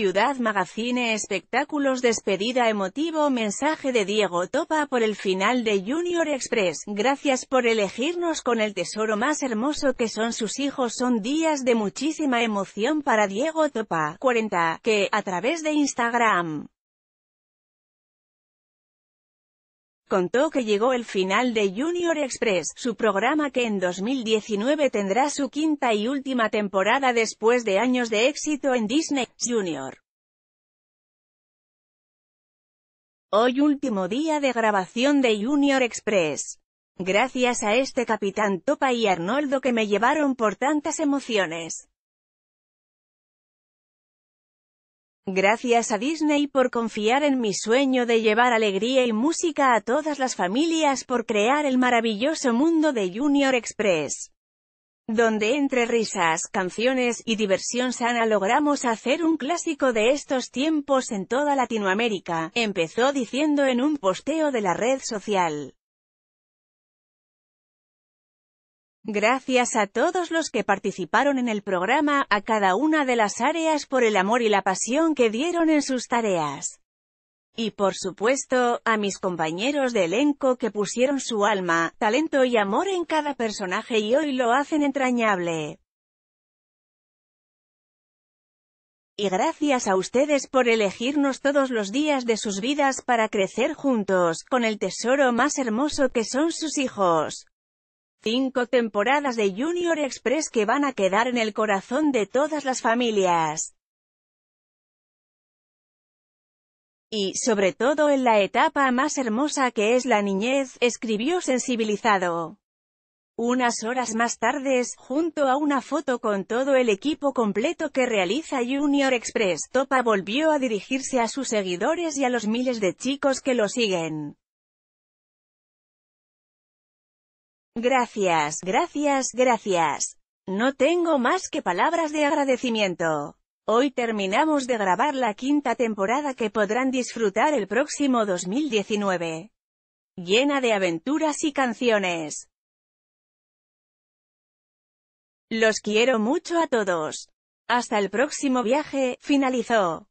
Ciudad Magazine Espectáculos Despedida emotivo mensaje de Diego Topa por el final de Junior Express, gracias por elegirnos con el tesoro más hermoso que son sus hijos son días de muchísima emoción para Diego Topa, 40, que, a través de Instagram, contó que llegó el final de Junior Express, su programa que en 2019 tendrá su quinta y última temporada después de años de éxito en Disney Junior. Hoy último día de grabación de Junior Express. Gracias a este capitán Topa y Arnoldo que me llevaron por tantas emociones. Gracias a Disney por confiar en mi sueño de llevar alegría y música a todas las familias por crear el maravilloso mundo de Junior Express. Donde entre risas, canciones y diversión sana logramos hacer un clásico de estos tiempos en toda Latinoamérica, empezó diciendo en un posteo de la red social. Gracias a todos los que participaron en el programa, a cada una de las áreas por el amor y la pasión que dieron en sus tareas. Y por supuesto, a mis compañeros de elenco que pusieron su alma, talento y amor en cada personaje y hoy lo hacen entrañable. Y gracias a ustedes por elegirnos todos los días de sus vidas para crecer juntos, con el tesoro más hermoso que son sus hijos. Cinco temporadas de Junior Express que van a quedar en el corazón de todas las familias. Y, sobre todo en la etapa más hermosa que es la niñez, escribió sensibilizado. Unas horas más tardes, junto a una foto con todo el equipo completo que realiza Junior Express, Topa volvió a dirigirse a sus seguidores y a los miles de chicos que lo siguen. Gracias, gracias, gracias. No tengo más que palabras de agradecimiento. Hoy terminamos de grabar la quinta temporada que podrán disfrutar el próximo 2019. Llena de aventuras y canciones. Los quiero mucho a todos. Hasta el próximo viaje, finalizó.